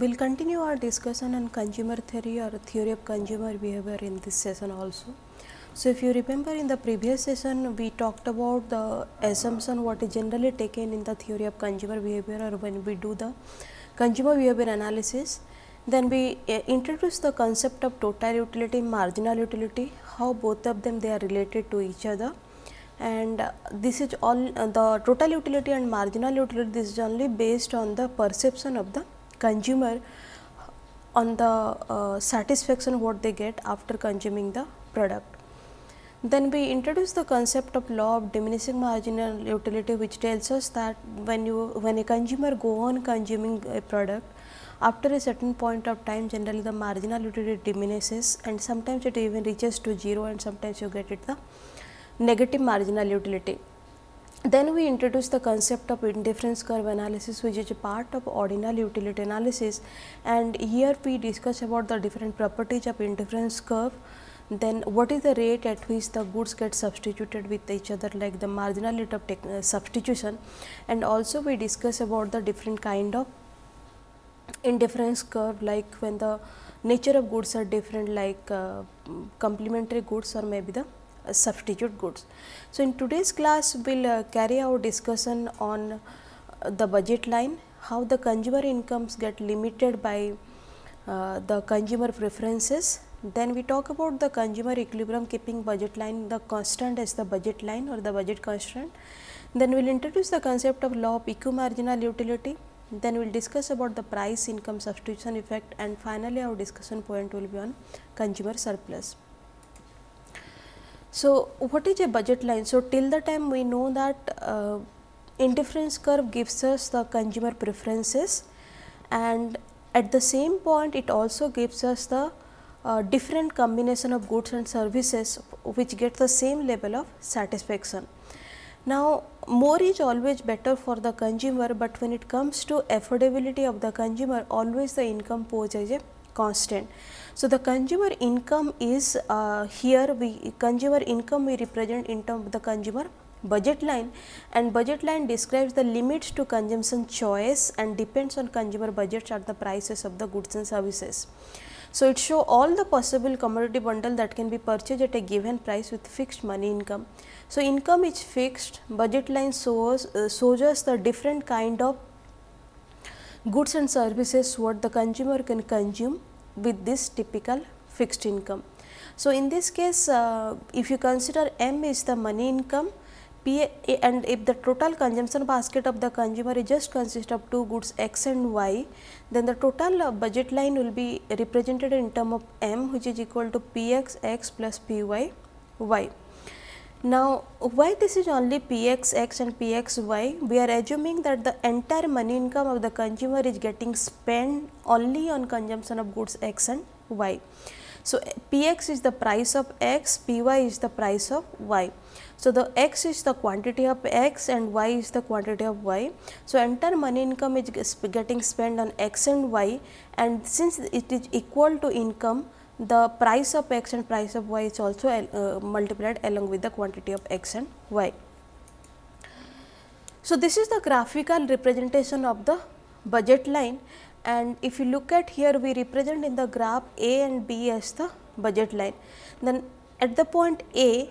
We'll continue our discussion on consumer theory or theory of consumer behavior in this session also. So, if you remember in the previous session, we talked about the assumption what is generally taken in the theory of consumer behavior or when we do the consumer behavior analysis. Then we uh, introduced the concept of total utility, marginal utility, how both of them they are related to each other and uh, this is all uh, the total utility and marginal utility this is only based on the perception of the consumer on the uh, satisfaction what they get after consuming the product. Then we introduce the concept of law of diminishing marginal utility which tells us that when you when a consumer go on consuming a product after a certain point of time generally the marginal utility diminishes and sometimes it even reaches to 0 and sometimes you get it the negative marginal utility. Then we introduce the concept of indifference curve analysis which is a part of ordinal utility analysis and here we discuss about the different properties of indifference curve then what is the rate at which the goods get substituted with each other like the marginal rate of uh, substitution and also we discuss about the different kind of indifference curve like when the nature of goods are different like uh, complementary goods or maybe the uh, substitute goods. So, in today's class we will uh, carry out discussion on uh, the budget line, how the consumer incomes get limited by uh, the consumer preferences. Then we talk about the consumer equilibrium keeping budget line the constant as the budget line or the budget constant. Then we will introduce the concept of law of equi-marginal utility. Then we will discuss about the price income substitution effect and finally, our discussion point will be on consumer surplus. So, what is a budget line? So, till the time we know that uh, indifference curve gives us the consumer preferences and at the same point it also gives us the uh, different combination of goods and services which get the same level of satisfaction. Now, more is always better for the consumer, but when it comes to affordability of the consumer always the income poses a constant. So, the consumer income is uh, here we consumer income we represent in terms of the consumer budget line and budget line describes the limits to consumption choice and depends on consumer budgets at the prices of the goods and services. So, it show all the possible commodity bundle that can be purchased at a given price with fixed money income. So, income is fixed, budget line shows, uh, shows us the different kind of goods and services what the consumer can consume with this typical fixed income. So, in this case uh, if you consider M is the money income P and if the total consumption basket of the consumer is just consist of two goods X and Y then the total uh, budget line will be represented in term of M which is equal to P x x plus P y y. Now, why this is only pxx and pxy? We are assuming that the entire money income of the consumer is getting spent only on consumption of goods x and y. So, px is the price of x, py is the price of y. So, the x is the quantity of x and y is the quantity of y. So, entire money income is getting spent on x and y and since it is equal to income, the price of x and price of y is also uh, multiplied along with the quantity of x and y. So, this is the graphical representation of the budget line and if you look at here we represent in the graph A and B as the budget line. Then at the point A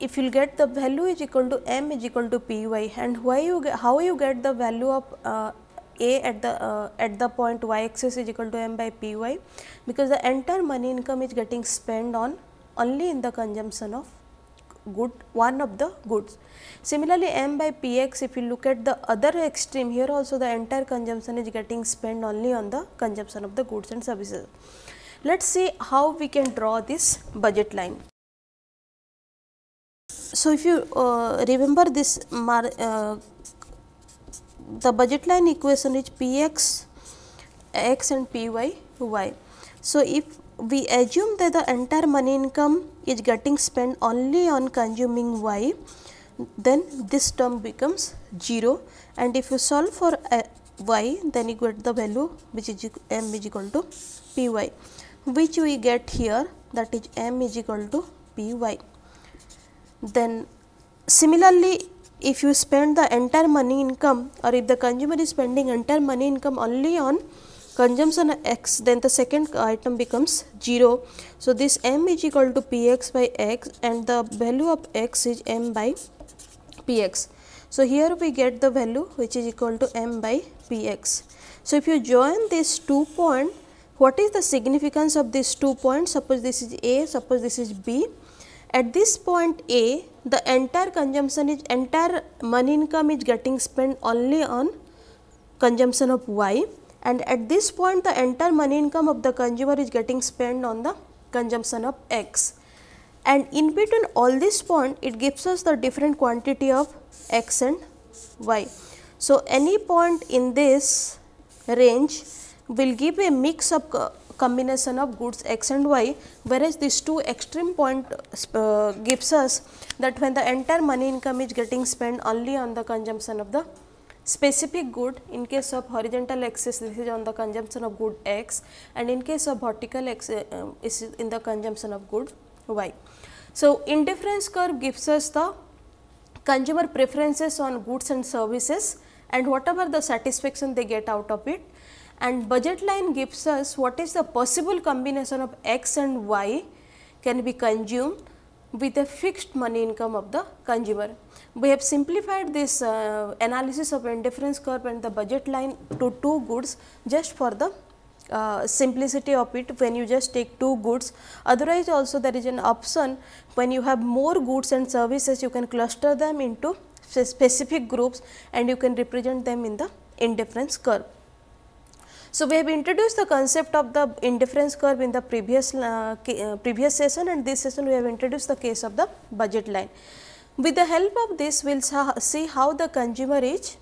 if you get the value is equal to m is equal to py and why you get, how you get the value of uh, a at the uh, at the point y axis is equal to m by py because the entire money income is getting spent on only in the consumption of good one of the goods. Similarly, m by px if you look at the other extreme here also the entire consumption is getting spent only on the consumption of the goods and services. Let us see how we can draw this budget line. So, if you uh, remember this uh, the budget line equation is px x and py y. So, if we assume that the entire money income is getting spent only on consuming y, then this term becomes 0 and if you solve for uh, y then you get the value which is m is equal to py which we get here that is m is equal to py. Then similarly if you spend the entire money income or if the consumer is spending entire money income only on consumption x then the second item becomes 0. So, this m is equal to px by x and the value of x is m by px. So, here we get the value which is equal to m by px. So, if you join these two points, what is the significance of these two points? Suppose this is A, suppose this is B at this point A, the entire consumption is entire money income is getting spent only on consumption of Y and at this point the entire money income of the consumer is getting spent on the consumption of X. And in between all this point it gives us the different quantity of X and Y. So, any point in this range will give a mix of combination of goods x and y whereas these two extreme point uh, gives us that when the entire money income is getting spent only on the consumption of the specific good in case of horizontal axis this is on the consumption of good x and in case of vertical axis uh, is in the consumption of good y. So, indifference curve gives us the consumer preferences on goods and services and whatever the satisfaction they get out of it and budget line gives us what is the possible combination of x and y can be consumed with a fixed money income of the consumer. We have simplified this uh, analysis of indifference curve and the budget line to two goods just for the uh, simplicity of it when you just take two goods. Otherwise also there is an option when you have more goods and services you can cluster them into specific groups and you can represent them in the indifference curve. So, we have introduced the concept of the indifference curve in the previous, uh, uh, previous session and this session we have introduced the case of the budget line. With the help of this, we will see how the consumer is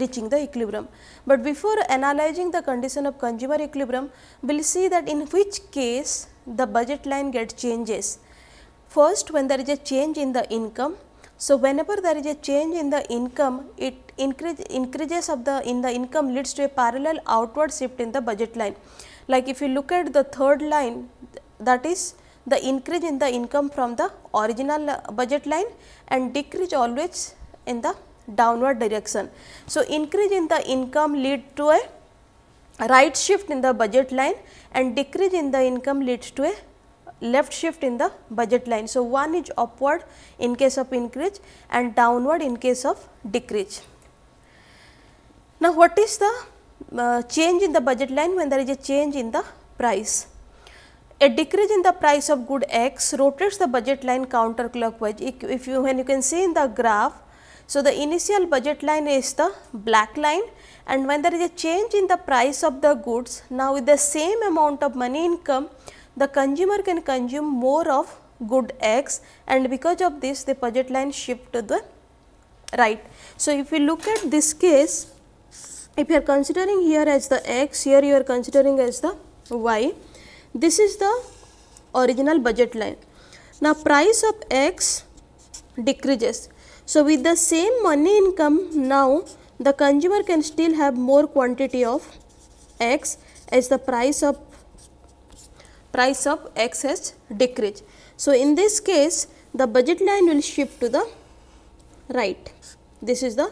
reaching the equilibrium. But before analyzing the condition of consumer equilibrium, we will see that in which case the budget line get changes. First, when there is a change in the income, so, whenever there is a change in the income, it increase, increases of the in the income leads to a parallel outward shift in the budget line. Like if you look at the third line that is the increase in the income from the original uh, budget line and decrease always in the downward direction. So, increase in the income lead to a right shift in the budget line and decrease in the income leads to a left shift in the budget line. So, one is upward in case of increase and downward in case of decrease. Now, what is the uh, change in the budget line when there is a change in the price? A decrease in the price of good X rotates the budget line counterclockwise. If you when you can see in the graph, so the initial budget line is the black line and when there is a change in the price of the goods, now with the same amount of money income, the consumer can consume more of good X and because of this the budget line shift to the right. So, if we look at this case, if you are considering here as the X, here you are considering as the Y, this is the original budget line. Now, price of X decreases. So, with the same money income now, the consumer can still have more quantity of X as the price of price of X has decreased. So, in this case the budget line will shift to the right. This is the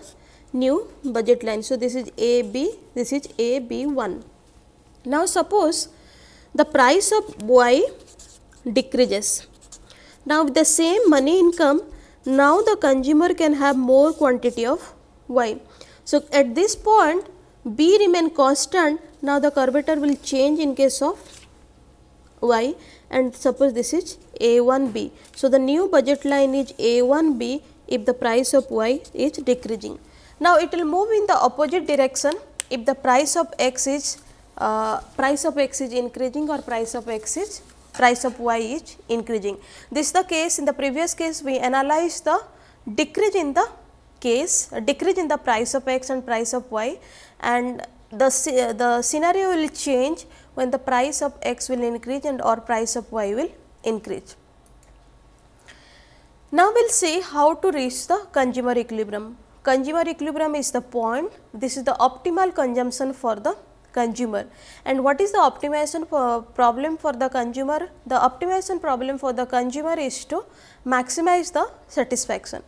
new budget line. So, this is A B, this is A B 1. Now, suppose the price of Y decreases. Now, with the same money income, now the consumer can have more quantity of Y. So, at this point B remain constant, now the curvature will change in case of y and suppose this is a1b. So, the new budget line is a1b if the price of y is decreasing. Now, it will move in the opposite direction if the price of x is uh, price of x is increasing or price of x is price of y is increasing. This is the case in the previous case we analyzed the decrease in the case uh, decrease in the price of x and price of y and the, uh, the scenario will change when the price of x will increase and or price of y will increase. Now, we will see how to reach the consumer equilibrium. Consumer equilibrium is the point, this is the optimal consumption for the consumer. And what is the optimization for problem for the consumer? The optimization problem for the consumer is to maximize the satisfaction.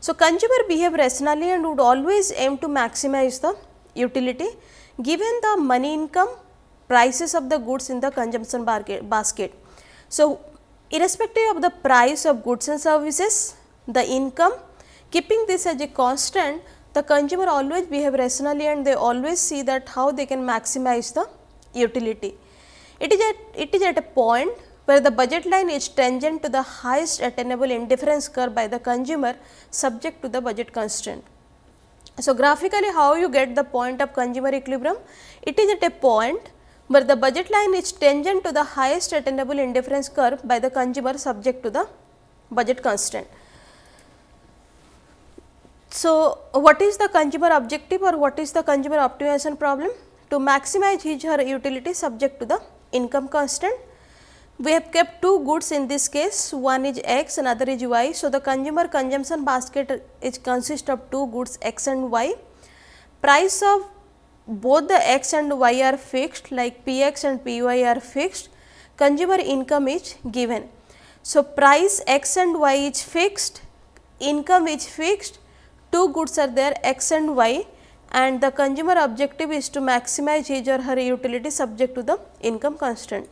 So, consumer behave rationally and would always aim to maximize the utility given the money income prices of the goods in the consumption basket. So, irrespective of the price of goods and services, the income, keeping this as a constant, the consumer always behave rationally and they always see that how they can maximize the utility. It is at, it is at a point where the budget line is tangent to the highest attainable indifference curve by the consumer subject to the budget constraint. So, graphically how you get the point of consumer equilibrium? It is at a point but the budget line is tangent to the highest attainable indifference curve by the consumer subject to the budget constraint. So, what is the consumer objective or what is the consumer optimization problem? To maximize his her utility subject to the income constant. We have kept two goods in this case, one is x, another is y. So, the consumer consumption basket is consist of two goods x and y. Price of both the x and y are fixed like px and py are fixed, consumer income is given. So, price x and y is fixed, income is fixed, two goods are there x and y and the consumer objective is to maximize his or her utility subject to the income constant.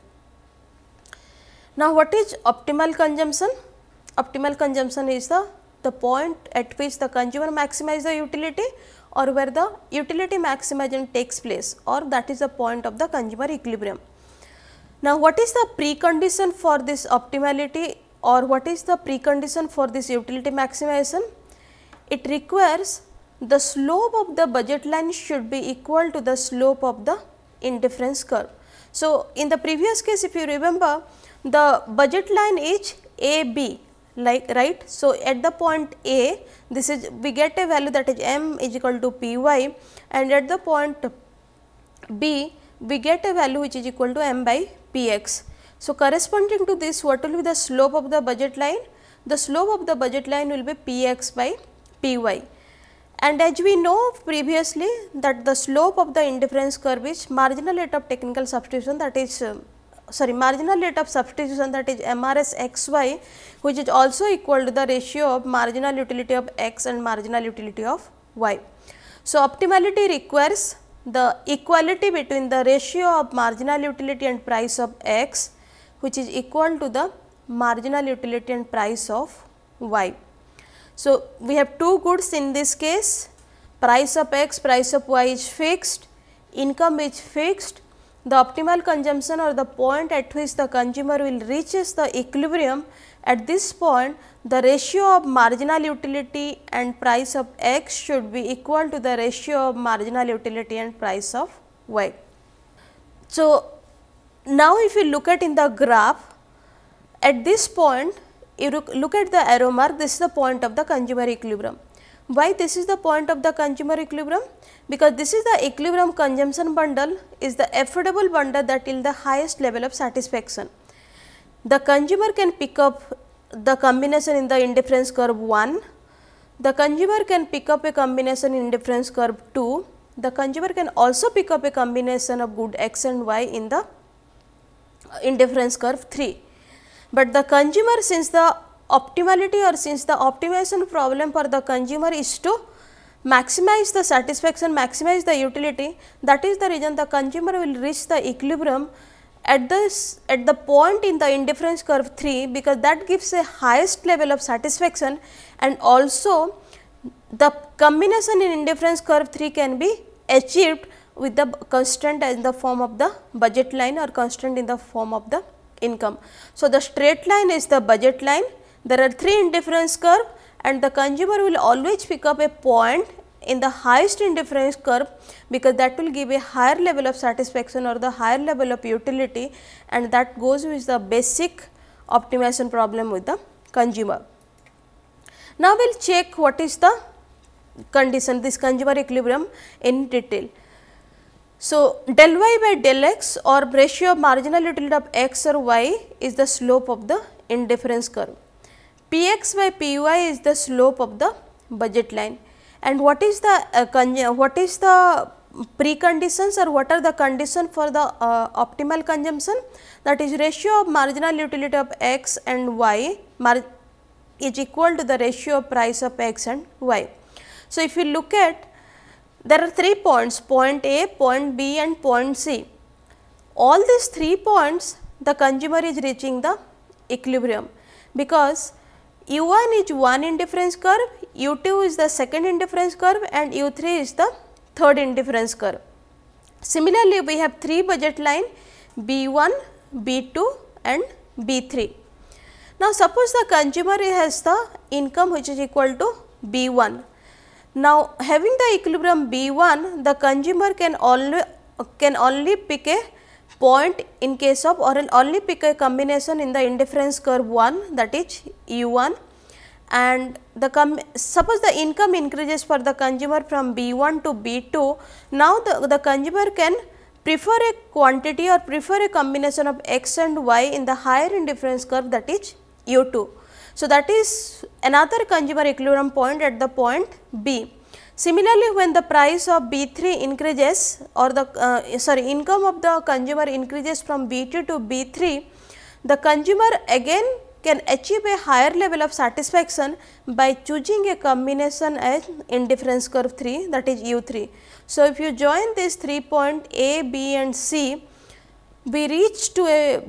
Now, what is optimal consumption? Optimal consumption is the, the point at which the consumer maximize the utility or where the utility maximization takes place or that is the point of the consumer equilibrium. Now, what is the precondition for this optimality or what is the precondition for this utility maximization? It requires the slope of the budget line should be equal to the slope of the indifference curve. So, in the previous case if you remember the budget line is AB like right. So, at the point A this is we get a value that is m is equal to p y and at the point b we get a value which is equal to m by p x. So, corresponding to this what will be the slope of the budget line? The slope of the budget line will be p x by p y and as we know previously that the slope of the indifference curve is marginal rate of technical substitution that is um, sorry marginal rate of substitution that is MRS xy which is also equal to the ratio of marginal utility of x and marginal utility of y. So, optimality requires the equality between the ratio of marginal utility and price of x which is equal to the marginal utility and price of y. So, we have two goods in this case price of x, price of y is fixed, income is fixed the optimal consumption or the point at which the consumer will reaches the equilibrium at this point the ratio of marginal utility and price of x should be equal to the ratio of marginal utility and price of y. So, now if you look at in the graph at this point you look at the arrow mark this is the point of the consumer equilibrium. Why this is the point of the consumer equilibrium? Because this is the equilibrium consumption bundle is the affordable bundle that till the highest level of satisfaction. The consumer can pick up the combination in the indifference curve 1, the consumer can pick up a combination in indifference curve 2, the consumer can also pick up a combination of good x and y in the indifference curve 3. But the consumer since the optimality or since the optimization problem for the consumer is to maximize the satisfaction, maximize the utility that is the reason the consumer will reach the equilibrium at this at the point in the indifference curve 3 because that gives a highest level of satisfaction and also the combination in indifference curve 3 can be achieved with the constant in the form of the budget line or constant in the form of the income. So, the straight line is the budget line there are three indifference curve and the consumer will always pick up a point in the highest indifference curve because that will give a higher level of satisfaction or the higher level of utility and that goes with the basic optimization problem with the consumer. Now, we will check what is the condition this consumer equilibrium in detail. So, del y by del x or ratio of marginal utility of x or y is the slope of the indifference curve. Px by Py is the slope of the budget line and what is the uh, what is the preconditions or what are the condition for the uh, optimal consumption that is ratio of marginal utility of x and y is equal to the ratio of price of x and y. So, if you look at there are three points point A, point B and point C. All these three points the consumer is reaching the equilibrium because u1 is one indifference curve, u2 is the second indifference curve and u3 is the third indifference curve. Similarly, we have three budget line b1, b2 and b3. Now, suppose the consumer has the income which is equal to b1. Now, having the equilibrium b1, the consumer can only, can only pick a point in case of or only pick a combination in the indifference curve 1 that is U1 and the suppose the income increases for the consumer from B1 to B2 now the, the consumer can prefer a quantity or prefer a combination of x and y in the higher indifference curve that is U2. So, that is another consumer equilibrium point at the point B. Similarly, when the price of B3 increases or the uh, sorry income of the consumer increases from B2 to B3, the consumer again can achieve a higher level of satisfaction by choosing a combination as indifference curve 3 that is U3. So, if you join these three point A, B and C, we reach to a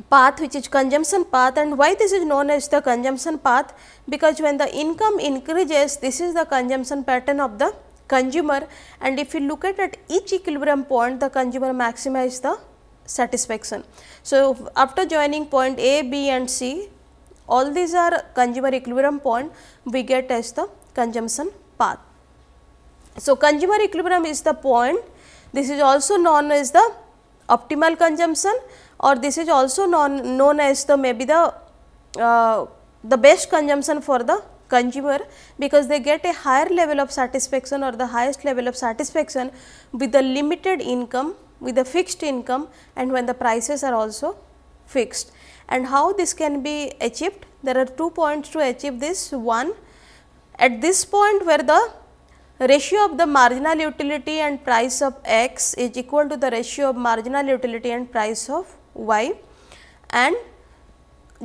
path which is consumption path and why this is known as the consumption path because when the income increases this is the consumption pattern of the consumer and if you look at at each equilibrium point the consumer maximize the satisfaction. So, after joining point A, B and C all these are consumer equilibrium point we get as the consumption path. So, consumer equilibrium is the point this is also known as the optimal consumption or this is also known, known as the maybe the uh, the best consumption for the consumer because they get a higher level of satisfaction or the highest level of satisfaction with the limited income with a fixed income and when the prices are also fixed. And how this can be achieved? There are two points to achieve this. One, at this point where the ratio of the marginal utility and price of x is equal to the ratio of marginal utility and price of y and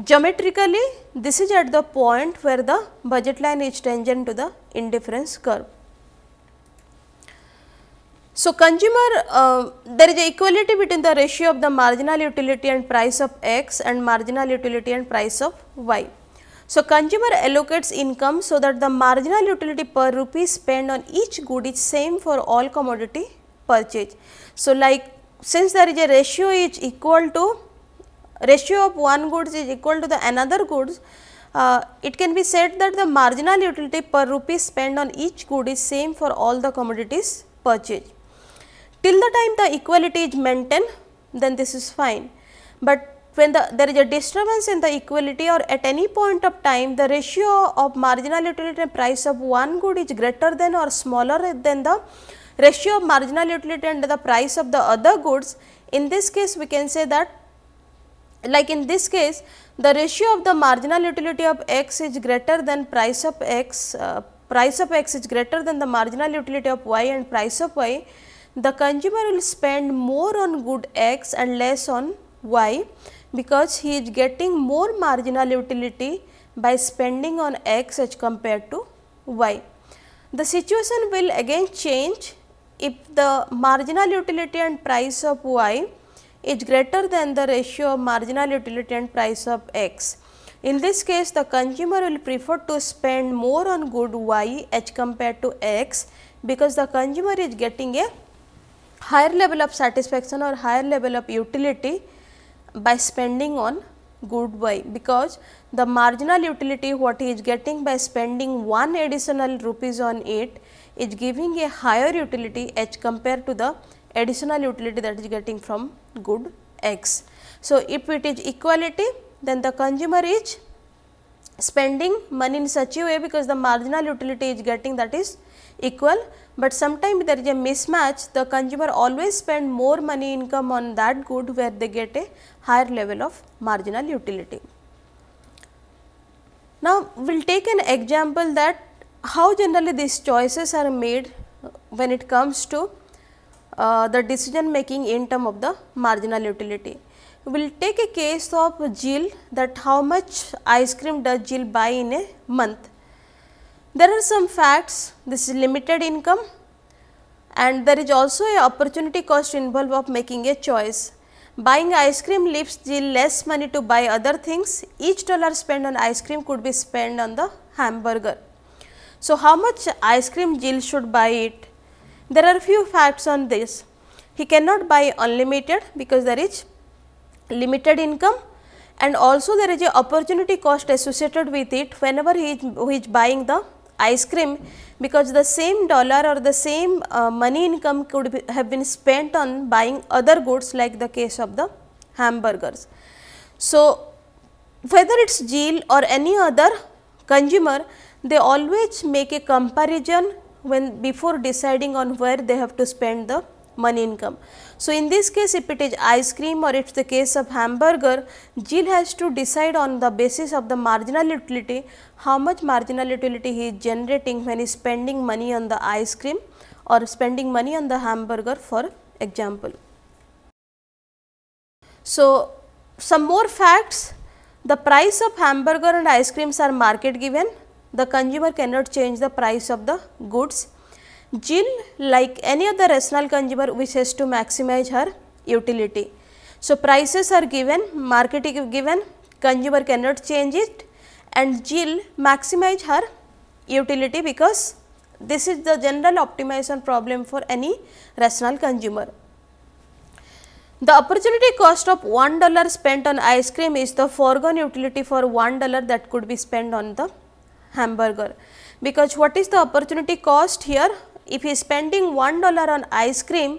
geometrically this is at the point where the budget line is tangent to the indifference curve. So, consumer uh, there is a equality between the ratio of the marginal utility and price of x and marginal utility and price of y. So, consumer allocates income so that the marginal utility per rupee spent on each good is same for all commodity purchase. So, like since there is a ratio is equal to ratio of one goods is equal to the another goods, uh, it can be said that the marginal utility per rupee spent on each good is same for all the commodities purchased. Till the time the equality is maintained, then this is fine, but when the, there is a disturbance in the equality or at any point of time the ratio of marginal utility and price of one good is greater than or smaller than the ratio of marginal utility and the price of the other goods. In this case, we can say that like in this case, the ratio of the marginal utility of x is greater than price of x, uh, price of x is greater than the marginal utility of y and price of y. The consumer will spend more on good x and less on y because he is getting more marginal utility by spending on x as compared to y. The situation will again change if the marginal utility and price of y is greater than the ratio of marginal utility and price of x. In this case, the consumer will prefer to spend more on good y as compared to x because the consumer is getting a higher level of satisfaction or higher level of utility by spending on good y because the marginal utility what he is getting by spending one additional rupees on it is giving a higher utility as compared to the additional utility that is getting from good X. So, if it is equality then the consumer is spending money in such a way because the marginal utility is getting that is equal, but sometimes there is a mismatch the consumer always spend more money income on that good where they get a higher level of marginal utility. Now, we will take an example that how generally these choices are made when it comes to uh, the decision making in term of the marginal utility. We will take a case of Jill that how much ice cream does Jill buy in a month. There are some facts this is limited income and there is also a opportunity cost involved of making a choice. Buying ice cream leaves Jill less money to buy other things. Each dollar spent on ice cream could be spent on the hamburger. So, how much ice cream Jill should buy it? There are few facts on this. He cannot buy unlimited because there is limited income and also there is a opportunity cost associated with it whenever he is, he is buying the ice cream because the same dollar or the same uh, money income could be, have been spent on buying other goods like the case of the hamburgers. So, whether it is Jill or any other consumer, they always make a comparison when before deciding on where they have to spend the money income. So, in this case if it is ice cream or it's the case of hamburger, Jill has to decide on the basis of the marginal utility, how much marginal utility he is generating when he is spending money on the ice cream or spending money on the hamburger for example. So, some more facts, the price of hamburger and ice creams are market given the consumer cannot change the price of the goods. Jill like any other rational consumer wishes to maximize her utility. So, prices are given, market is given, consumer cannot change it and Jill maximize her utility because this is the general optimization problem for any rational consumer. The opportunity cost of 1 dollar spent on ice cream is the foregone utility for 1 dollar that could be spent on the hamburger. Because what is the opportunity cost here? If he is spending 1 dollar on ice cream,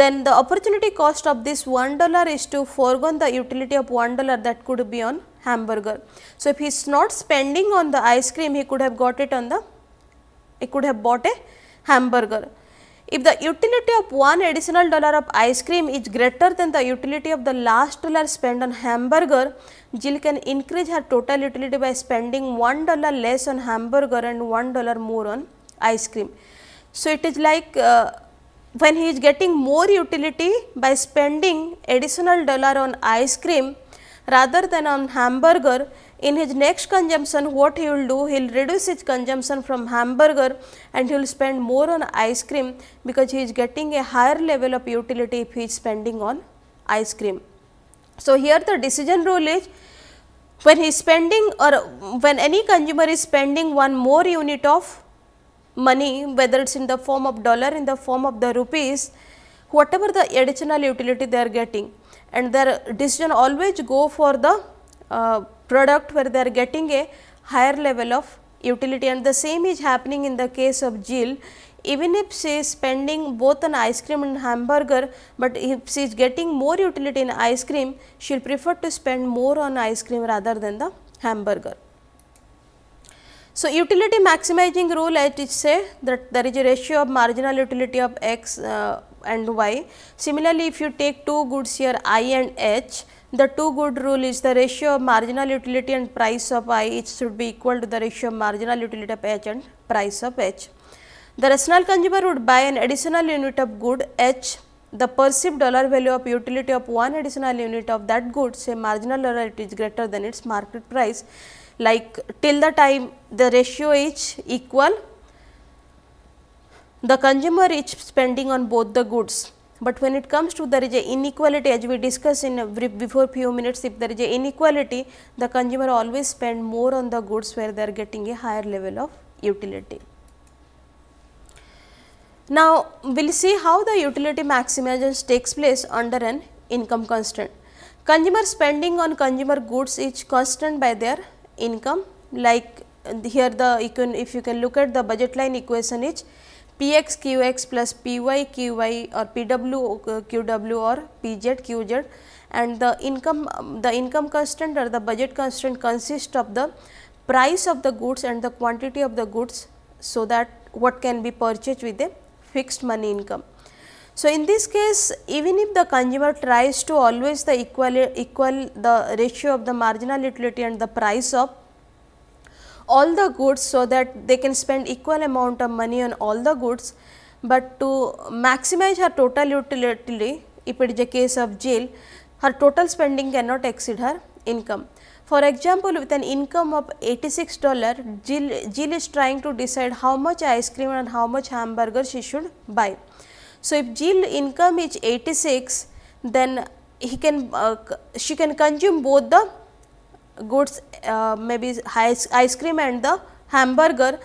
then the opportunity cost of this 1 dollar is to forego the utility of 1 dollar that could be on hamburger. So, if he is not spending on the ice cream, he could have got it on the, he could have bought a hamburger. If the utility of one additional dollar of ice cream is greater than the utility of the last dollar spent on hamburger, Jill can increase her total utility by spending one dollar less on hamburger and one dollar more on ice cream. So, it is like uh, when he is getting more utility by spending additional dollar on ice cream rather than on hamburger, in his next consumption what he will do he will reduce his consumption from hamburger and he will spend more on ice cream because he is getting a higher level of utility if he is spending on ice cream. So, here the decision rule is when he is spending or when any consumer is spending one more unit of money whether it is in the form of dollar in the form of the rupees whatever the additional utility they are getting and their decision always go for the uh, product where they are getting a higher level of utility and the same is happening in the case of Jill even if she is spending both on ice cream and hamburger, but if she is getting more utility in ice cream, she will prefer to spend more on ice cream rather than the hamburger. So, utility maximizing rule as it say that there is a ratio of marginal utility of x uh, and y. Similarly, if you take two goods here i and h, the two good rule is the ratio of marginal utility and price of I it should be equal to the ratio of marginal utility of H and price of H. The rational consumer would buy an additional unit of good H. The perceived dollar value of utility of one additional unit of that good say marginal dollar it is greater than its market price like till the time the ratio is equal the consumer is spending on both the goods. But when it comes to there is a inequality as we discussed in before few minutes if there is a inequality the consumer always spend more on the goods where they are getting a higher level of utility. Now, we will see how the utility maximization takes place under an income constant. Consumer spending on consumer goods is constant by their income like here the if you can look at the budget line equation is px qx plus py qy or pw uh, qw or pz qz and the income um, the income constant or the budget constant consists of the price of the goods and the quantity of the goods. So, that what can be purchased with a fixed money income. So, in this case even if the consumer tries to always the equal equal the ratio of the marginal utility and the price of all the goods so that they can spend equal amount of money on all the goods, but to maximize her total utility if it is a case of jail, her total spending cannot exceed her income. For example, with an income of 86 dollar, Jill, Jill is trying to decide how much ice cream and how much hamburger she should buy. So, if Jill income is 86, then he can uh, she can consume both the goods uh, maybe ice cream and the hamburger.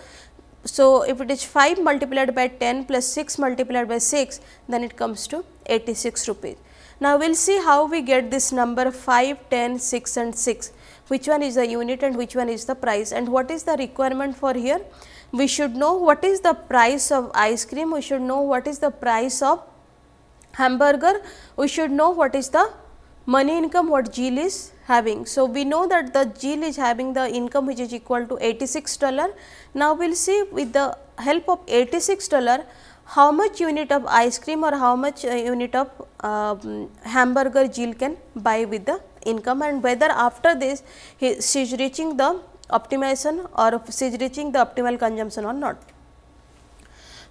So, if it is 5 multiplied by 10 plus 6 multiplied by 6 then it comes to 86 rupees. Now, we will see how we get this number 5, 10, 6 and 6 which one is the unit and which one is the price and what is the requirement for here. We should know what is the price of ice cream, we should know what is the price of hamburger, we should know what is the money income, what G is having. So, we know that the GIL is having the income which is equal to 86 dollar. Now, we will see with the help of 86 dollar how much unit of ice cream or how much uh, unit of uh, hamburger Jill can buy with the income and whether after this he, she is reaching the optimization or she is reaching the optimal consumption or not.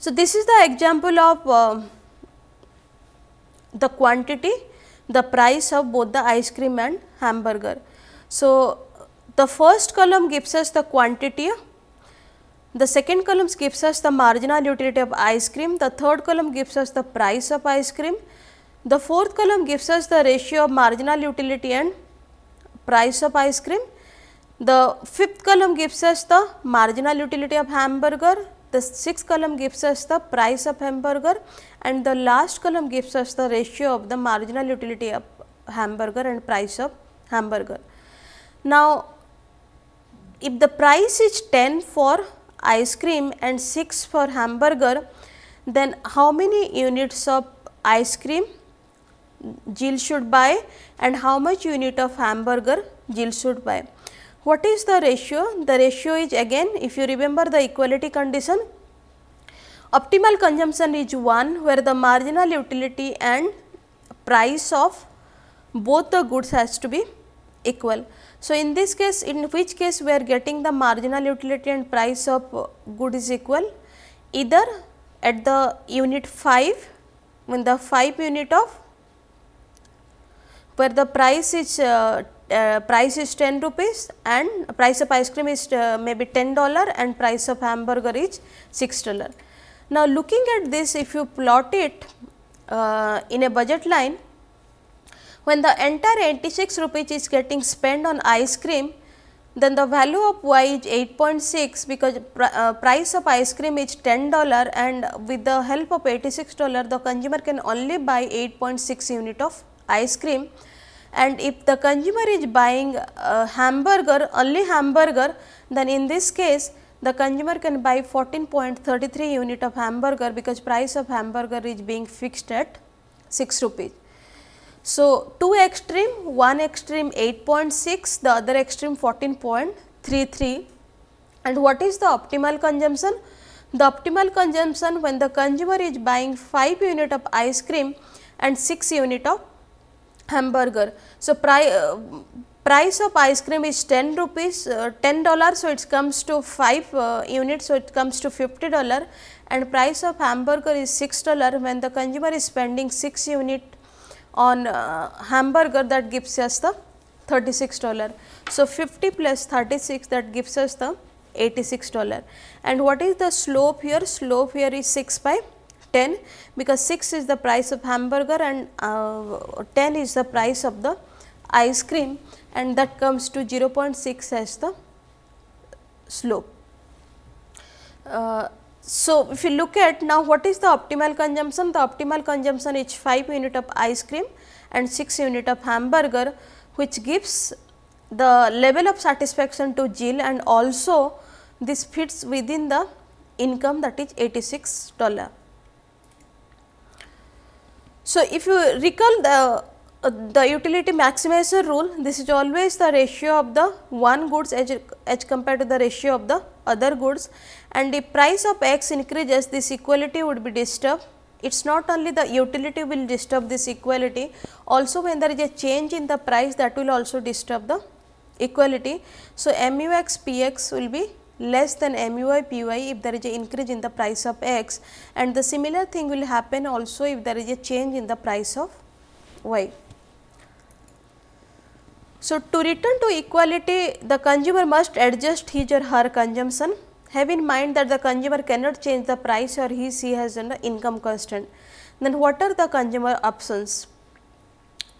So, this is the example of uh, the quantity the price of both the ice cream and hamburger. So, the first column gives us the quantity, the second column gives us the marginal utility of ice cream, the third column gives us the price of ice cream, the fourth column gives us the ratio of marginal utility and price of ice cream, the fifth column gives us the marginal utility of hamburger, the sixth column gives us the price of hamburger and the last column gives us the ratio of the marginal utility of hamburger and price of hamburger. Now, if the price is 10 for ice cream and 6 for hamburger, then how many units of ice cream Jill should buy and how much unit of hamburger Jill should buy. What is the ratio? The ratio is again if you remember the equality condition optimal consumption is 1 where the marginal utility and price of both the goods has to be equal. So, in this case in which case we are getting the marginal utility and price of good is equal either at the unit 5 when the 5 unit of where the price is uh, uh, price is 10 rupees and price of ice cream is uh, maybe 10 dollar and price of hamburger is 6 dollar. Now, looking at this if you plot it uh, in a budget line when the entire 86 rupees is getting spent on ice cream then the value of y is 8.6 because pr uh, price of ice cream is 10 dollar and with the help of 86 dollar the consumer can only buy 8.6 unit of ice cream and if the consumer is buying hamburger only hamburger then in this case the consumer can buy 14.33 unit of hamburger because price of hamburger is being fixed at 6 rupees. So, two extreme one extreme 8.6 the other extreme 14.33 and what is the optimal consumption? The optimal consumption when the consumer is buying 5 unit of ice cream and 6 unit of hamburger. So, pri uh, price of ice cream is 10 rupees, uh, 10 dollar. So, it comes to 5 uh, units. So, it comes to 50 dollar and price of hamburger is 6 dollar when the consumer is spending 6 unit on uh, hamburger that gives us the 36 dollar. So, 50 plus 36 that gives us the 86 dollar and what is the slope here? Slope here is 6 by 10 because 6 is the price of hamburger and uh, 10 is the price of the ice cream and that comes to 0.6 as the slope. Uh, so, if you look at now what is the optimal consumption? The optimal consumption is 5 unit of ice cream and 6 unit of hamburger which gives the level of satisfaction to Jill and also this fits within the income that is 86 dollar. So, if you recall the uh, the utility maximizer rule, this is always the ratio of the one goods as, as compared to the ratio of the other goods and the price of x increases this equality would be disturbed. It is not only the utility will disturb this equality, also when there is a change in the price that will also disturb the equality. So, mu x p x will be less than MUI PUI if there is an increase in the price of X and the similar thing will happen also if there is a change in the price of Y. So, to return to equality the consumer must adjust his or her consumption. Have in mind that the consumer cannot change the price or he she has an income constant. Then what are the consumer options?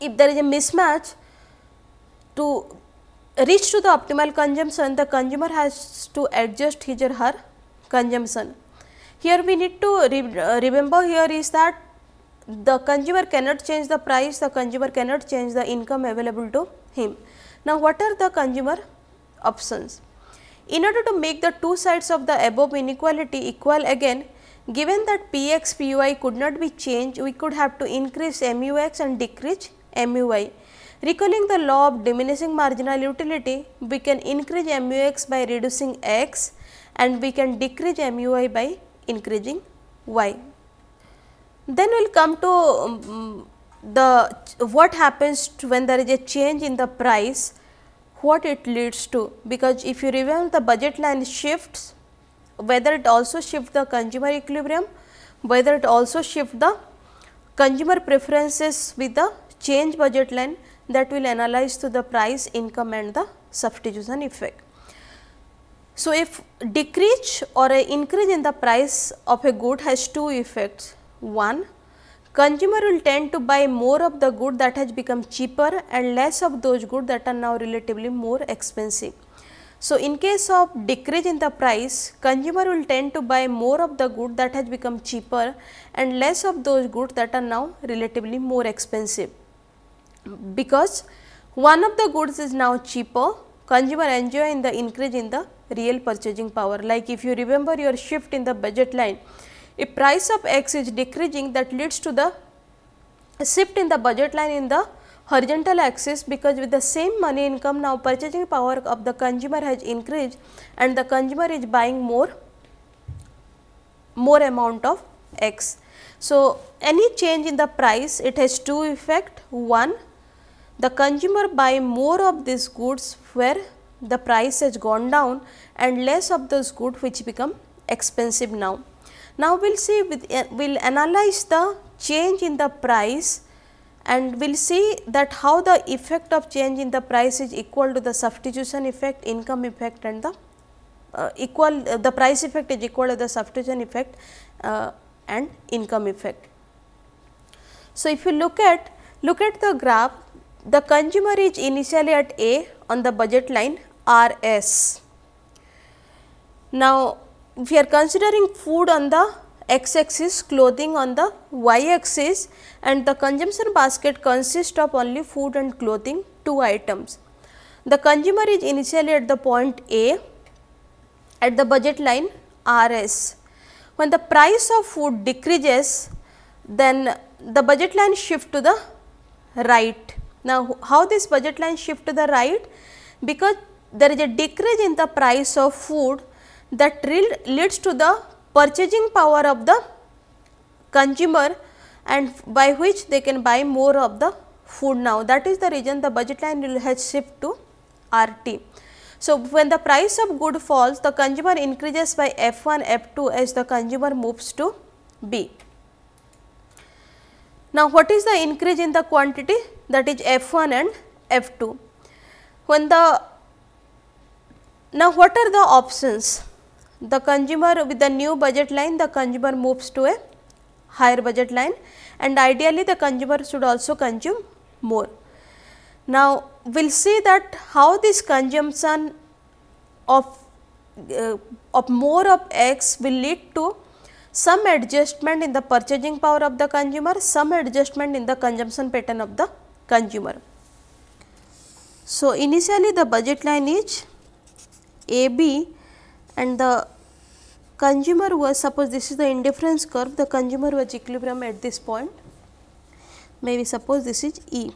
If there is a mismatch to reach to the optimal consumption, the consumer has to adjust his or her consumption. Here we need to re uh, remember here is that the consumer cannot change the price, the consumer cannot change the income available to him. Now, what are the consumer options? In order to make the two sides of the above inequality equal again, given that Px, Py could not be changed, we could have to increase Mux and decrease MUy. Recalling the law of diminishing marginal utility, we can increase MUX by reducing X and we can decrease MUI by increasing Y. Then we will come to um, the what happens to when there is a change in the price, what it leads to because if you remember the budget line shifts whether it also shift the consumer equilibrium, whether it also shift the consumer preferences with the change budget line that will analyze to the price, income and the substitution effect. So, if decrease or a increase in the price of a good has two effects. One, consumer will tend to buy more of the good that has become cheaper and less of those good that are now relatively more expensive. So, in case of decrease in the price, consumer will tend to buy more of the good that has become cheaper and less of those goods that are now relatively more expensive because one of the goods is now cheaper, consumer enjoying the increase in the real purchasing power. Like if you remember your shift in the budget line, if price of x is decreasing that leads to the shift in the budget line in the horizontal axis because with the same money income now purchasing power of the consumer has increased and the consumer is buying more more amount of x. So, any change in the price it has two effect one the consumer buy more of these goods where the price has gone down and less of those goods which become expensive now. Now, we will see with eh, we will analyze the change in the price and we will see that how the effect of change in the price is equal to the substitution effect, income effect and the uh, equal uh, the price effect is equal to the substitution effect and income effect. So, if you look at look at the graph the consumer is initially at A on the budget line RS. Now, if are considering food on the x axis, clothing on the y axis and the consumption basket consists of only food and clothing two items. The consumer is initially at the point A at the budget line RS. When the price of food decreases, then the budget line shift to the right. Now, how this budget line shift to the right? Because there is a decrease in the price of food that leads to the purchasing power of the consumer and by which they can buy more of the food now. That is the reason the budget line will has shift to RT. So, when the price of good falls, the consumer increases by F1, F2 as the consumer moves to B. Now, what is the increase in the quantity? that is F1 and F2. When the now what are the options? The consumer with the new budget line the consumer moves to a higher budget line and ideally the consumer should also consume more. Now, we will see that how this consumption of, uh, of more of x will lead to some adjustment in the purchasing power of the consumer, some adjustment in the consumption pattern of the consumer. So, initially the budget line is AB and the consumer was suppose this is the indifference curve the consumer was equilibrium at this point maybe suppose this is E.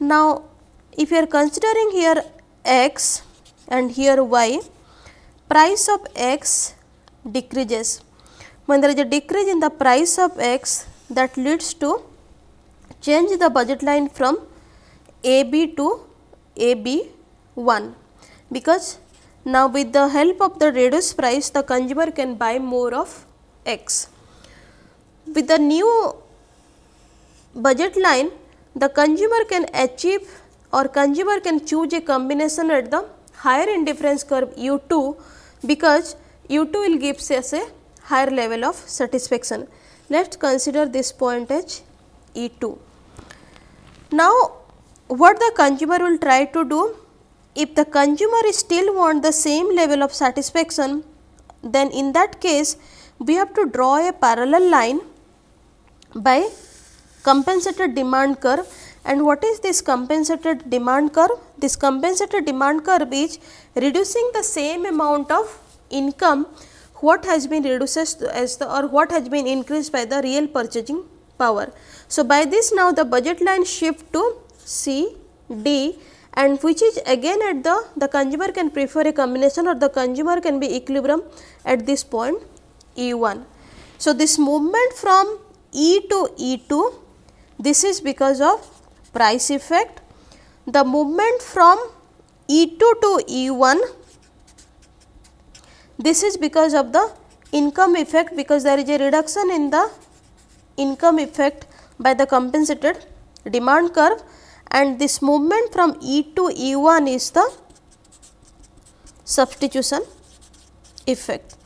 Now, if you are considering here X and here Y price of X decreases when there is a decrease in the price of X that leads to change the budget line from AB to AB1 because now with the help of the reduced price the consumer can buy more of X. With the new budget line the consumer can achieve or consumer can choose a combination at the higher indifference curve U2 because U2 will give us a higher level of satisfaction. Let us consider this point as E2. Now, what the consumer will try to do? If the consumer still want the same level of satisfaction, then in that case, we have to draw a parallel line by compensated demand curve and what is this compensated demand curve? This compensated demand curve is reducing the same amount of income what has been reduced as the or what has been increased by the real purchasing power. So, by this now the budget line shift to C D and which is again at the the consumer can prefer a combination or the consumer can be equilibrium at this point E1. So, this movement from E to E2 this is because of price effect. The movement from E2 to E1 this is because of the income effect because there is a reduction in the income effect by the compensated demand curve and this movement from E to E1 is the substitution effect.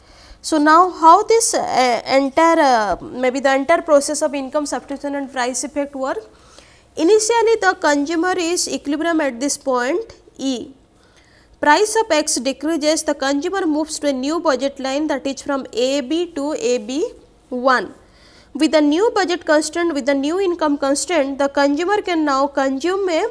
So, now how this uh, entire uh, maybe the entire process of income substitution and price effect work? Initially the consumer is equilibrium at this point E. Price of X decreases the consumer moves to a new budget line that is from AB to AB 1 with the new budget constraint, with the new income constraint, the consumer can now consume a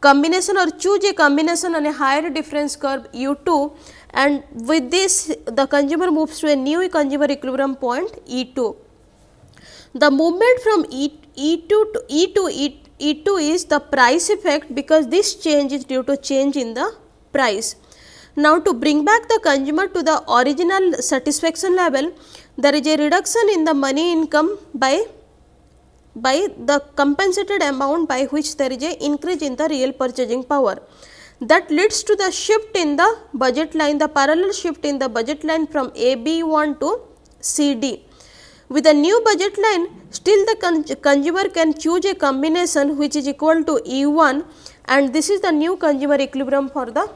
combination or choose a combination on a higher difference curve U2 and with this the consumer moves to a new consumer equilibrium point E2. The movement from E, E2 to E2, 2 to e 2 e 2 is the price effect because this change is due to change in the price. Now to bring back the consumer to the original satisfaction level, there is a reduction in the money income by by the compensated amount by which there is a increase in the real purchasing power that leads to the shift in the budget line the parallel shift in the budget line from AB1 to CD. With a new budget line still the con consumer can choose a combination which is equal to E1 and this is the new consumer equilibrium for the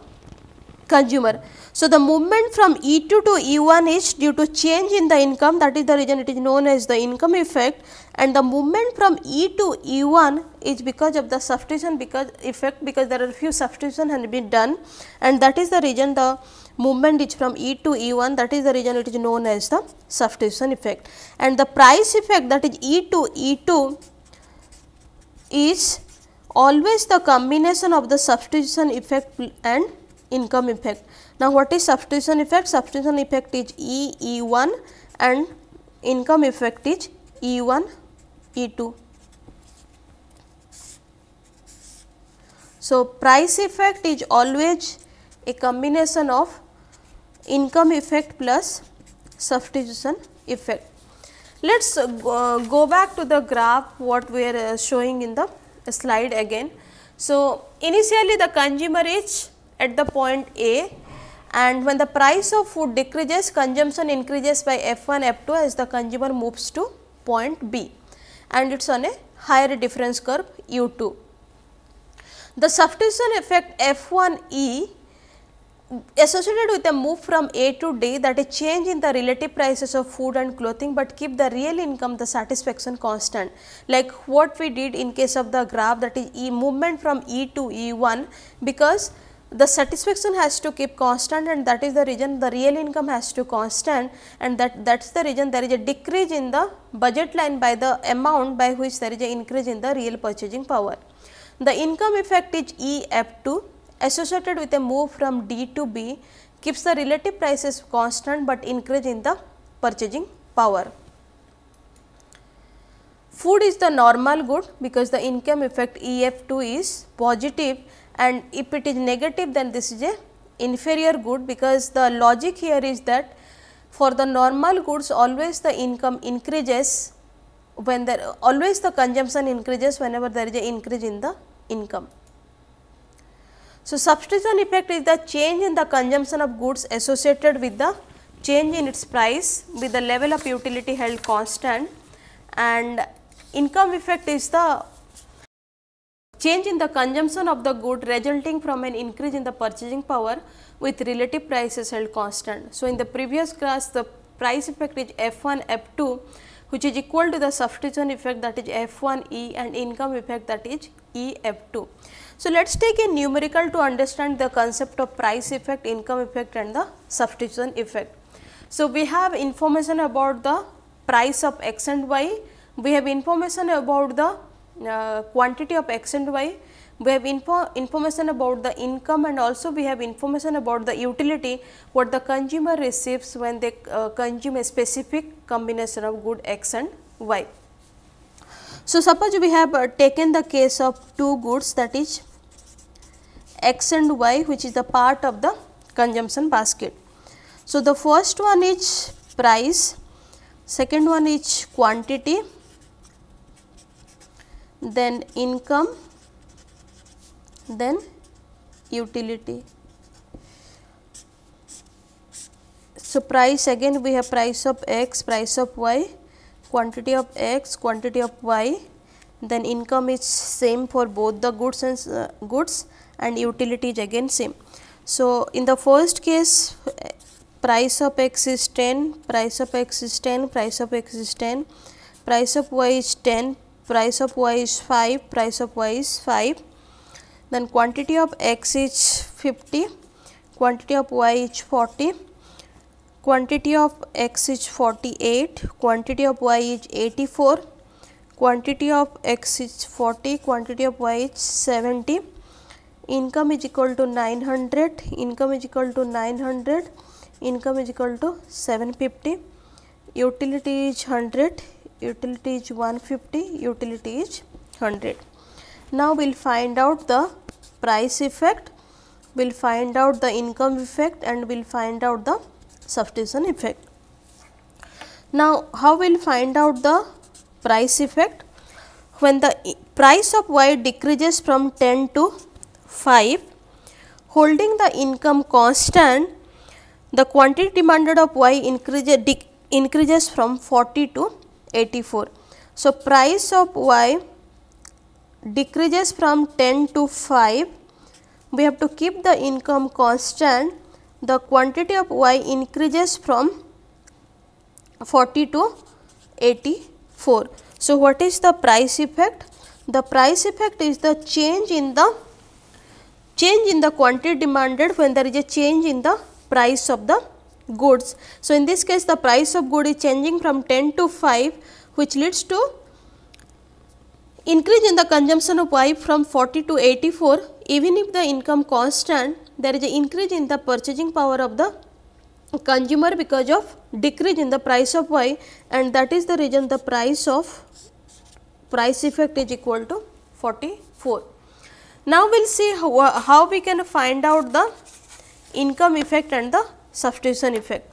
consumer. So the movement from E2 to E1 is due to change in the income that is the reason it is known as the income effect and the movement from E to E1 is because of the substitution because effect because there are few substitution has been done and that is the reason the movement is from E to E1 that is the reason it is known as the substitution effect and the price effect that is E to E2 is always the combination of the substitution effect and income effect. Now, what is substitution effect? Substitution effect is E E1 and income effect is E1 E2. So, price effect is always a combination of income effect plus substitution effect. Let us uh, uh, go back to the graph what we are uh, showing in the slide again. So, initially the consumer is at the point A and when the price of food decreases consumption increases by F1 F2 as the consumer moves to point B and it is on a higher difference curve U2. The substitution effect F1E associated with a move from A to D that a change in the relative prices of food and clothing, but keep the real income the satisfaction constant. Like what we did in case of the graph that is E movement from E to E1 because the satisfaction has to keep constant and that is the reason the real income has to constant and that that is the reason there is a decrease in the budget line by the amount by which there is a increase in the real purchasing power. The income effect is E F 2 associated with a move from D to B keeps the relative prices constant, but increase in the purchasing power. Food is the normal good because the income effect E F 2 is positive and if it is negative then this is a inferior good because the logic here is that for the normal goods always the income increases when there always the consumption increases whenever there is a increase in the income. So, substitution effect is the change in the consumption of goods associated with the change in its price with the level of utility held constant and income effect is the Change in the consumption of the good resulting from an increase in the purchasing power with relative prices held constant. So, in the previous class the price effect is F1 F2 which is equal to the substitution effect that is F1 E and income effect that is E F2. So, let us take a numerical to understand the concept of price effect, income effect and the substitution effect. So, we have information about the price of x and y, we have information about the uh, quantity of x and y, we have info information about the income and also we have information about the utility what the consumer receives when they uh, consume a specific combination of good x and y. So, suppose we have uh, taken the case of two goods that is x and y which is the part of the consumption basket. So, the first one is price, second one is quantity then income, then utility. So, price again we have price of x, price of y, quantity of x, quantity of y, then income is same for both the goods and uh, goods and utility is again same. So, in the first case price of x is 10, price of x is 10, price of x is 10, price of y is 10, price of y is 5 price of y is 5 then quantity of x is 50 quantity of y is 40 quantity of x is 48 quantity of y is 84 quantity of x is 40 quantity of y is 70 income is equal to 900 income is equal to 900 income is equal to 750 utility is 100 utility is 150 utility is 100 now we'll find out the price effect we'll find out the income effect and we'll find out the substitution effect now how we'll find out the price effect when the price of y decreases from 10 to 5 holding the income constant the quantity demanded of y increases, increases from 40 to 84. So, price of y decreases from 10 to 5. We have to keep the income constant. The quantity of y increases from 40 to 84. So, what is the price effect? The price effect is the change in the change in the quantity demanded when there is a change in the price of the goods. So, in this case the price of good is changing from 10 to 5 which leads to increase in the consumption of Y from 40 to 84 even if the income constant there is an increase in the purchasing power of the consumer because of decrease in the price of Y and that is the reason the price of price effect is equal to 44. Now, we will see how, how we can find out the income effect and the substitution effect.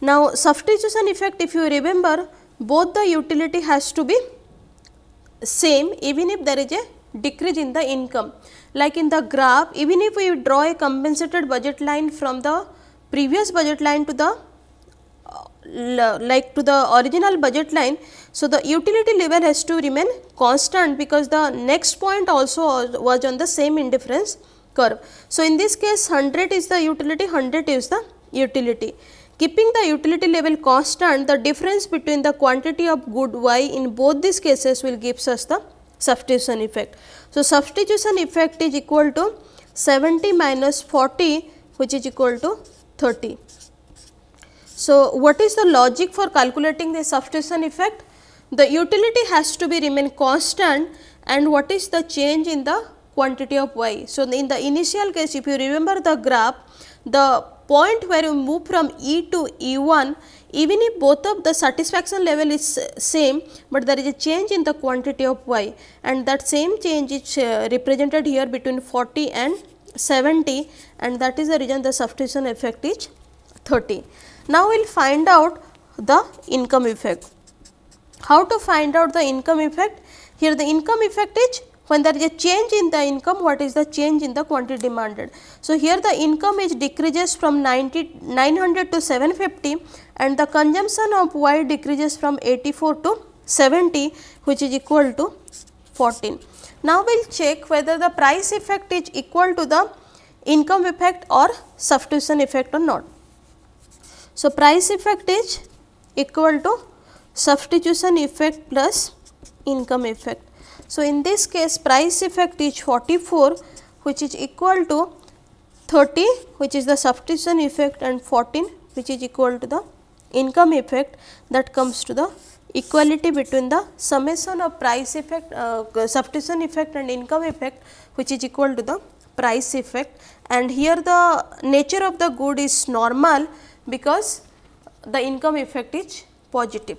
Now, substitution effect if you remember both the utility has to be same even if there is a decrease in the income. Like in the graph even if we draw a compensated budget line from the previous budget line to the uh, like to the original budget line. So, the utility level has to remain constant because the next point also was on the same indifference curve. So, in this case 100 is the utility, 100 is the utility. Keeping the utility level constant, the difference between the quantity of good y in both these cases will give us the substitution effect. So, substitution effect is equal to 70 minus 40 which is equal to 30. So, what is the logic for calculating the substitution effect? The utility has to be remain constant and what is the change in the quantity of y. So, in the initial case if you remember the graph, the point where you move from E to E1, even if both of the satisfaction level is uh, same, but there is a change in the quantity of y and that same change is uh, represented here between 40 and 70 and that is the reason the substitution effect is 30. Now, we will find out the income effect. How to find out the income effect? Here the income effect is when there is a change in the income what is the change in the quantity demanded. So, here the income is decreases from 90, 900 to 750 and the consumption of Y decreases from 84 to 70 which is equal to 14. Now, we will check whether the price effect is equal to the income effect or substitution effect or not. So, price effect is equal to substitution effect plus income effect. So, in this case price effect is 44 which is equal to 30 which is the substitution effect and 14 which is equal to the income effect that comes to the equality between the summation of price effect, uh, substitution effect and income effect which is equal to the price effect and here the nature of the good is normal because the income effect is positive.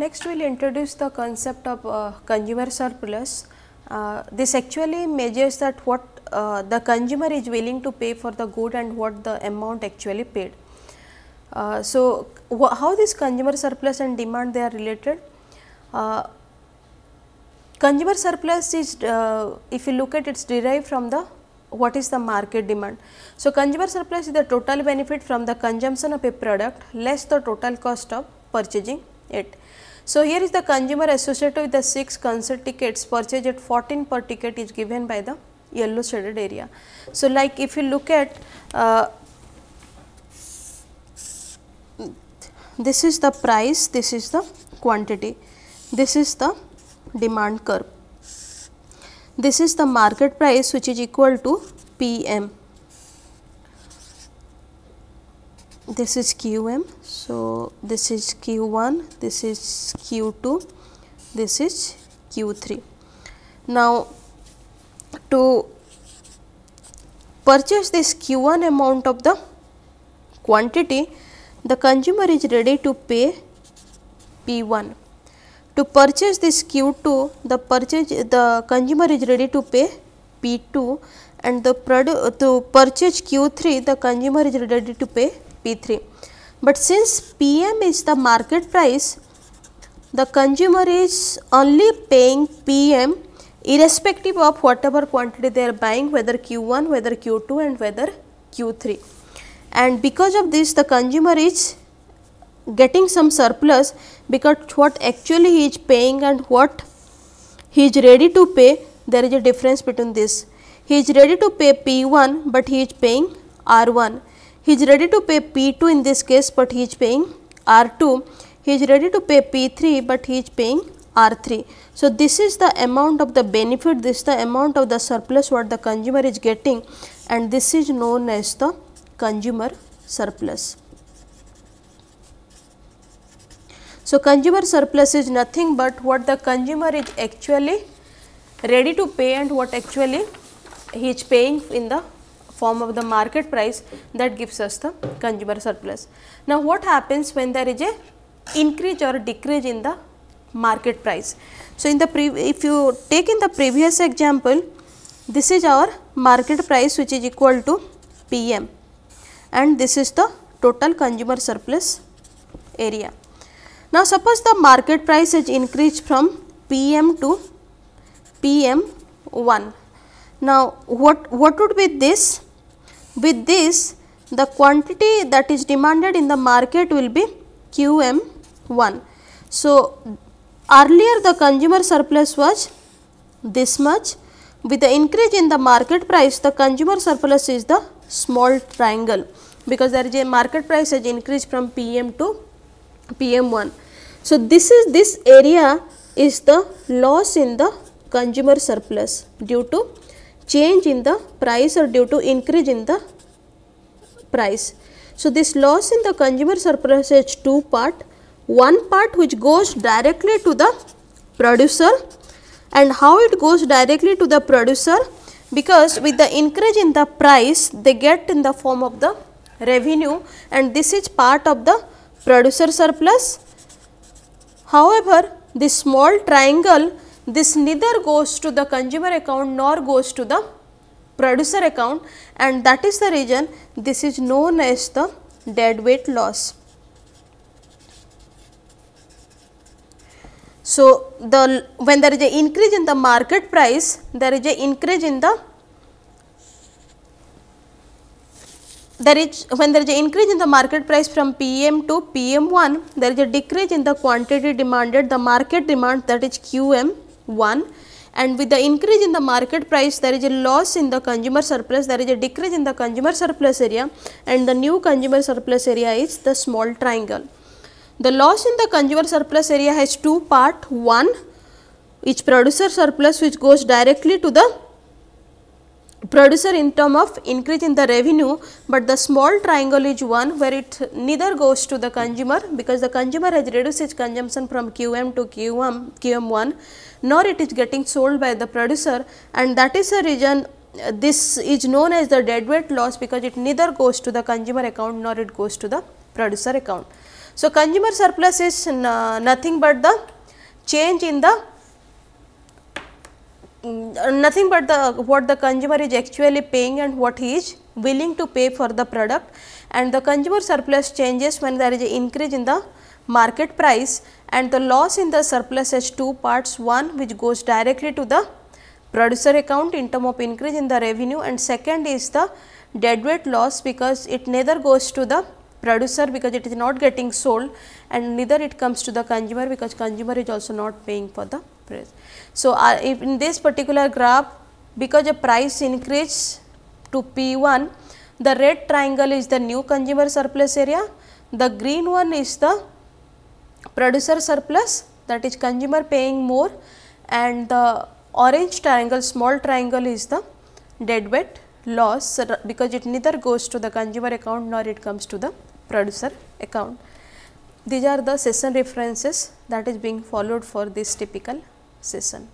Next we will introduce the concept of uh, consumer surplus. Uh, this actually measures that what uh, the consumer is willing to pay for the good and what the amount actually paid. Uh, so, how this consumer surplus and demand they are related? Uh, consumer surplus is uh, if you look at it is derived from the what is the market demand. So, consumer surplus is the total benefit from the consumption of a product less the total cost of purchasing it. So, here is the consumer associated with the 6 concert tickets purchased at 14 per ticket is given by the yellow shaded area. So, like if you look at uh, this is the price, this is the quantity, this is the demand curve. This is the market price which is equal to PM. this is qm so this is q1 this is q2 this is q3 now to purchase this q1 amount of the quantity the consumer is ready to pay p1 to purchase this q2 the purchase the consumer is ready to pay p2 and the to purchase q3 the consumer is ready to pay but since PM is the market price, the consumer is only paying PM irrespective of whatever quantity they are buying whether Q1, whether Q2 and whether Q3. And because of this the consumer is getting some surplus because what actually he is paying and what he is ready to pay there is a difference between this. He is ready to pay P1 but he is paying R1 he is ready to pay P2 in this case, but he is paying R2. He is ready to pay P3, but he is paying R3. So, this is the amount of the benefit, this is the amount of the surplus what the consumer is getting and this is known as the consumer surplus. So, consumer surplus is nothing but what the consumer is actually ready to pay and what actually he is paying in the form of the market price that gives us the consumer surplus. Now, what happens when there is a increase or decrease in the market price? So, in the if you take in the previous example, this is our market price which is equal to PM and this is the total consumer surplus area. Now, suppose the market price is increased from PM to PM 1. Now, what, what would be this? With this, the quantity that is demanded in the market will be QM1. So, earlier the consumer surplus was this much. With the increase in the market price, the consumer surplus is the small triangle because there is a market price has increased from PM to PM1. So, this is this area is the loss in the consumer surplus due to change in the price or due to increase in the price. So, this loss in the consumer surplus is two part, one part which goes directly to the producer and how it goes directly to the producer because with the increase in the price they get in the form of the revenue and this is part of the producer surplus. However, this small triangle this neither goes to the consumer account nor goes to the producer account and that is the reason this is known as the dead weight loss. So, the when there is an increase in the market price, there is an increase in the there is when there is an increase in the market price from PM to PM1, there is a decrease in the quantity demanded, the market demand that is QM 1 and with the increase in the market price there is a loss in the consumer surplus there is a decrease in the consumer surplus area and the new consumer surplus area is the small triangle. The loss in the consumer surplus area has two part one which producer surplus which goes directly to the producer in term of increase in the revenue, but the small triangle is one where it neither goes to the consumer because the consumer has reduced its consumption from QM to QM, QM1 nor it is getting sold by the producer and that is the reason uh, this is known as the deadweight loss because it neither goes to the consumer account nor it goes to the producer account. So, consumer surplus is uh, nothing but the change in the Mm, nothing but the what the consumer is actually paying and what he is willing to pay for the product and the consumer surplus changes when there is an increase in the market price and the loss in the surplus has two parts one which goes directly to the producer account in term of increase in the revenue and second is the deadweight loss because it neither goes to the producer because it is not getting sold and neither it comes to the consumer because consumer is also not paying for the price. So, uh, in this particular graph because the price increase to P1, the red triangle is the new consumer surplus area, the green one is the producer surplus that is consumer paying more and the orange triangle small triangle is the deadweight loss because it neither goes to the consumer account nor it comes to the producer account. These are the session references that is being followed for this typical season.